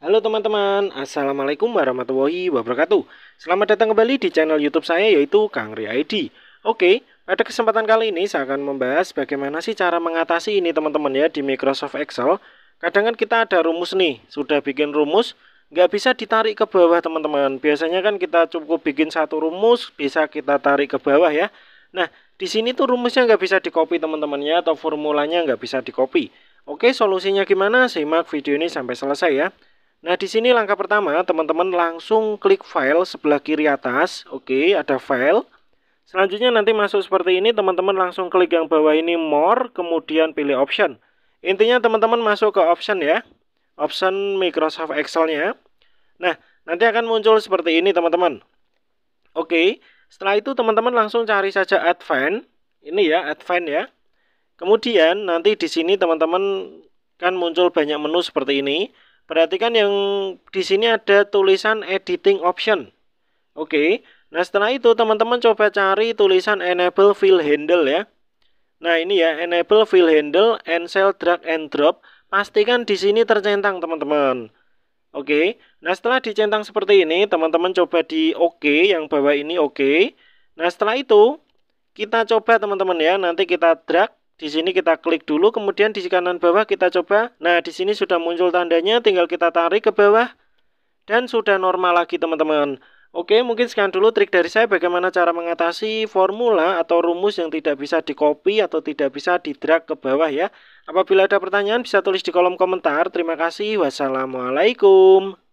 Halo teman-teman, Assalamualaikum warahmatullahi wabarakatuh Selamat datang kembali di channel youtube saya yaitu Kang Ria ID Oke, pada kesempatan kali ini saya akan membahas bagaimana sih cara mengatasi ini teman-teman ya di Microsoft Excel Kadang kan kita ada rumus nih, sudah bikin rumus nggak bisa ditarik ke bawah teman-teman Biasanya kan kita cukup bikin satu rumus, bisa kita tarik ke bawah ya Nah, di sini tuh rumusnya nggak bisa di copy teman teman ya atau formulanya nggak bisa di copy Oke, solusinya gimana? Simak video ini sampai selesai ya Nah, di sini langkah pertama, teman-teman langsung klik file sebelah kiri atas. Oke, ada file. Selanjutnya nanti masuk seperti ini, teman-teman langsung klik yang bawah ini more, kemudian pilih option. Intinya teman-teman masuk ke option ya. Option Microsoft Excel-nya. Nah, nanti akan muncul seperti ini, teman-teman. Oke, setelah itu teman-teman langsung cari saja advance. Ini ya, advance ya. Kemudian nanti di sini teman-teman kan muncul banyak menu seperti ini. Perhatikan yang di sini ada tulisan editing option. Oke. Nah, setelah itu teman-teman coba cari tulisan enable fill handle ya. Nah, ini ya enable fill handle and cell drag and drop. Pastikan di sini tercentang teman-teman. Oke. Nah, setelah dicentang seperti ini, teman-teman coba di oke okay, yang bawah ini oke. Okay. Nah, setelah itu kita coba teman-teman ya, nanti kita drag di sini kita klik dulu, kemudian di kanan bawah kita coba. Nah, di sini sudah muncul tandanya, tinggal kita tarik ke bawah. Dan sudah normal lagi teman-teman. Oke, mungkin sekian dulu trik dari saya bagaimana cara mengatasi formula atau rumus yang tidak bisa di-copy atau tidak bisa di-drag ke bawah ya. Apabila ada pertanyaan bisa tulis di kolom komentar. Terima kasih. Wassalamualaikum.